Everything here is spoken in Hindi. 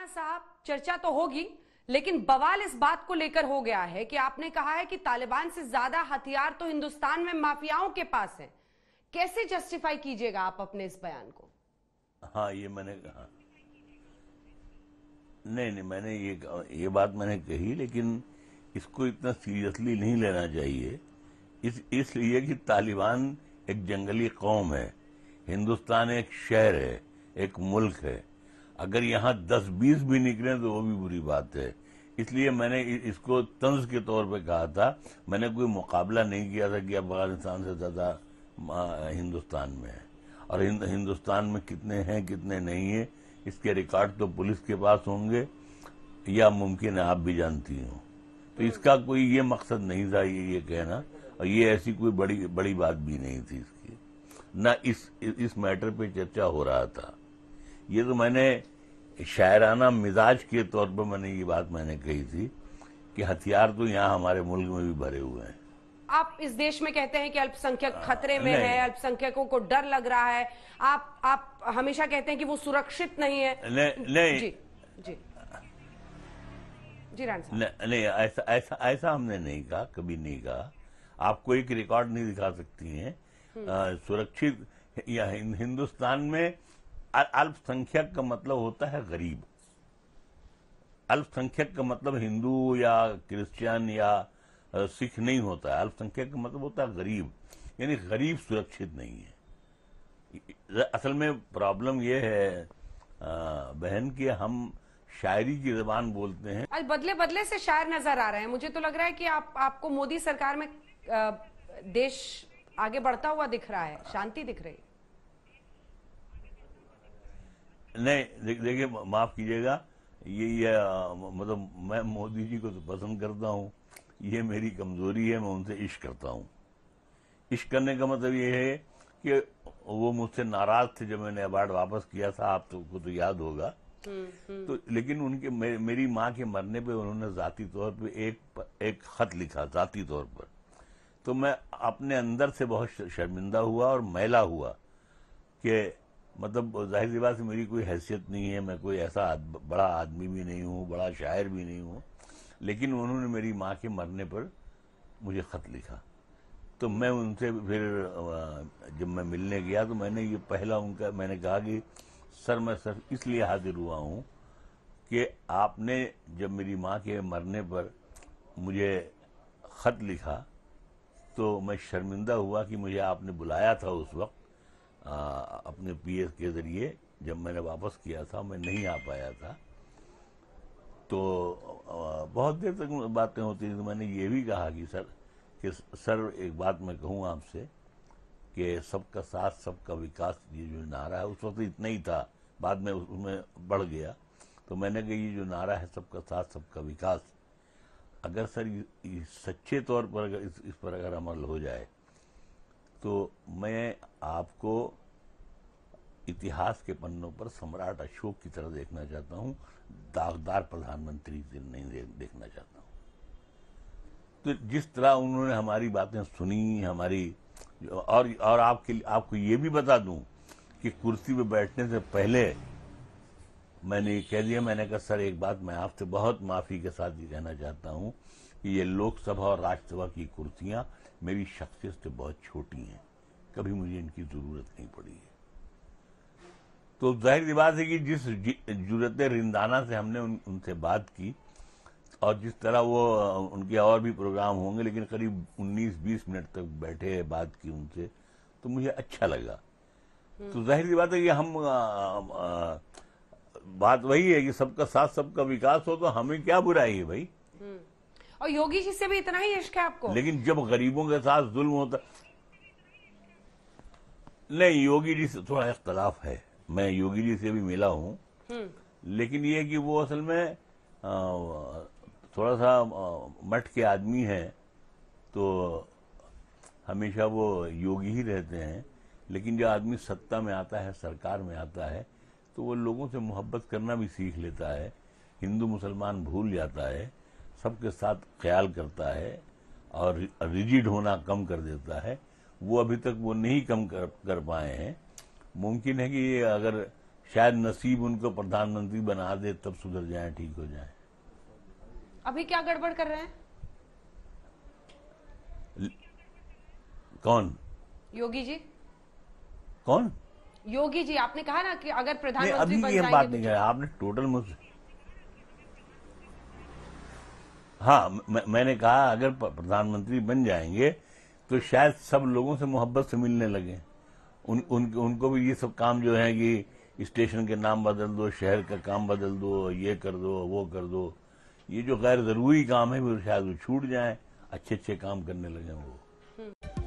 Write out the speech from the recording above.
नारायण साहब चर्चा तो होगी लेकिन बवाल इस बात को लेकर हो गया है कि आपने कहा है कि तालिबान से ज्यादा हथियार तो हिंदुस्तान में माफियाओं के पास है कैसे जस्टिफाई कीजिएगा आप अपने इस बयान को हाँ ये मैंने कहा नहीं नहीं मैंने ये ये बात मैंने कही लेकिन इसको इतना सीरियसली नहीं लेना चाहिए इस इसलिए कि तालिबान एक जंगली कौम है हिंदुस्तान एक शहर है एक मुल्क है अगर यहाँ दस बीस भी निकले तो वो भी बुरी बात है इसलिए मैंने इसको तंज के तौर पे कहा था मैंने कोई मुकाबला नहीं किया था कि अफगानिस्तान से ज़्यादा हिंदुस्तान में है और हिंदुस्तान में कितने हैं कितने नहीं है इसके रिकॉर्ड तो पुलिस के पास होंगे या मुमकिन है आप भी जानती हूँ तो इसका कोई ये मकसद नहीं था ये ये कहना और ये ऐसी कोई बड़ी बड़ी बात भी नहीं थी इसकी ना इस इस मैटर पे चर्चा हो रहा था ये तो मैंने शायराना मिजाज के तौर पर मैंने ये बात मैंने कही थी कि हथियार तो यहाँ हमारे मुल्क में भी भरे हुए हैं आप इस देश में कहते हैं कि अल्पसंख्यक खतरे में है अल्पसंख्यकों को डर लग रहा है आप आप हमेशा कहते हैं कि वो सुरक्षित नहीं है नहीं नहीं जी जी जी नहीं ऐसा ऐसा ऐसा हमने नहीं कहा कभी नहीं कहा आपको एक रिकॉर्ड नहीं दिखा सकती हम्म। आ, सुरक्षित या हिंदुस्तान में अल्पसंख्यक का मतलब होता है गरीब अल्पसंख्यक का मतलब हिंदू या क्रिश्चियन या सिख नहीं होता है अल्पसंख्यक का मतलब होता है गरीब यानी गरीब सुरक्षित नहीं है असल में प्रॉब्लम यह है आ, बहन कि हम शायरी की जबान बोलते हैं आज बदले बदले से शायर नजर आ रहे हैं मुझे तो लग रहा है कि आप आपको मोदी सरकार में आ, देश आगे बढ़ता हुआ दिख रहा है हाँ। शांति दिख रही है नहीं देखिए माफ कीजिएगा ये ये मतलब मैं मोदी जी को तो पसंद करता हूँ ये मेरी कमजोरी है मैं उनसे इश्क करता हूँ इश्क करने का मतलब ये है कि वो मुझसे नाराज थे जब मैंने अवार्ड वापस किया था आप तो को तो याद होगा हम्म, हम्म। तो लेकिन उनके मे, मेरी माँ के मरने पे उन्होंने जाती तौर पे एक एक खत लिखा जाती तौर पर तो मैं अपने अंदर से बहुत शर्मिंदा हुआ और मैला हुआ कि मतलब जाहिर सी बात है मेरी कोई हैसियत नहीं है मैं कोई ऐसा आद, बड़ा आदमी भी नहीं हूँ बड़ा शायर भी नहीं हूँ लेकिन उन्होंने मेरी माँ के मरने पर मुझे ख़त लिखा तो मैं उनसे फिर जब मैं मिलने गया तो मैंने ये पहला उनका मैंने कहा कि सर मैं सर इसलिए हाजिर हुआ हूँ कि आपने जब मेरी माँ के मरने पर मुझे ख़त लिखा तो मैं शर्मिंदा हुआ कि मुझे आपने बुलाया था उस वक्त आ, अपने पीएस के ज़रिए जब मैंने वापस किया था मैं नहीं आ पाया था तो आ, बहुत देर तक बातें होती थी तो मैंने ये भी कहा कि सर कि सर एक बात मैं कहूँ आपसे कि सबका साथ सबका विकास ये जो नारा है उस वक्त इतना ही था बाद में उसमें बढ़ गया तो मैंने कहा ये जो नारा है सबका साथ सबका विकास अगर सर सच्चे तौर पर अगर इस, इस पर अगर अमल हो जाए तो मैं आपको इतिहास के पन्नों पर सम्राट अशोक की तरह देखना चाहता हूँ दागदार प्रधानमंत्री नहीं देखना चाहता हूँ तो जिस तरह उन्होंने हमारी बातें सुनी हमारी और और आपके आपको ये भी बता दूं कि कुर्सी पे बैठने से पहले मैंने ये कह दिया मैंने कहा सर एक बात मैं आपसे बहुत माफ़ी के साथ ये कहना चाहता हूं कि ये लोकसभा और राज्यसभा की कुर्सियां मेरी शख्सियत से बहुत छोटी हैं कभी मुझे इनकी ज़रूरत नहीं पड़ी है तो जाहिर सी बात है कि जिस जरूरत रिंदाना से हमने उन, उनसे बात की और जिस तरह वो उनके और भी प्रोग्राम होंगे लेकिन करीब 19-20 मिनट तक बैठे बात की उनसे तो मुझे अच्छा लगा तो हम्म। जाहिर सी बात है कि हम आ, आ, बात वही है कि सबका साथ सबका विकास हो तो हमें क्या बुराई है भाई और योगी जी से भी इतना ही इश्क है आपको लेकिन जब गरीबों के साथ जुल्म होता नहीं योगी जी से थोड़ा इख्तलाफ है मैं योगी जी से भी मिला हूँ हम्म। लेकिन ये कि वो असल में आ, थोड़ा सा मठ के आदमी है तो हमेशा वो योगी ही रहते हैं लेकिन जो आदमी सत्ता में आता है सरकार में आता है तो वो लोगों से मोहब्बत करना भी सीख लेता है हिंदू मुसलमान भूल जाता है सबके साथ ख्याल करता है और रिजिड होना कम कर देता है वो अभी तक वो नहीं कम कर, कर पाए हैं मुमकिन है कि ये अगर शायद नसीब उनको प्रधानमंत्री बना दे तब सुधर जाए ठीक हो जाए अभी क्या गड़बड़ कर रहे हैं कौन योगी जी कौन योगी जी आपने कहा ना कि अगर प्रधानमंत्री अभी ये बात तो नहीं कर आपने टोटल मुझसे हाँ मैंने कहा अगर प्रधानमंत्री बन जाएंगे तो शायद सब लोगों से मोहब्बत से मिलने लगे उन, उन उनको भी ये सब काम जो है कि स्टेशन के नाम बदल दो शहर का काम बदल दो ये कर दो वो कर दो ये जो गैर ज़रूरी काम है वो शायद वो छूट जाए अच्छे अच्छे काम करने लगे वो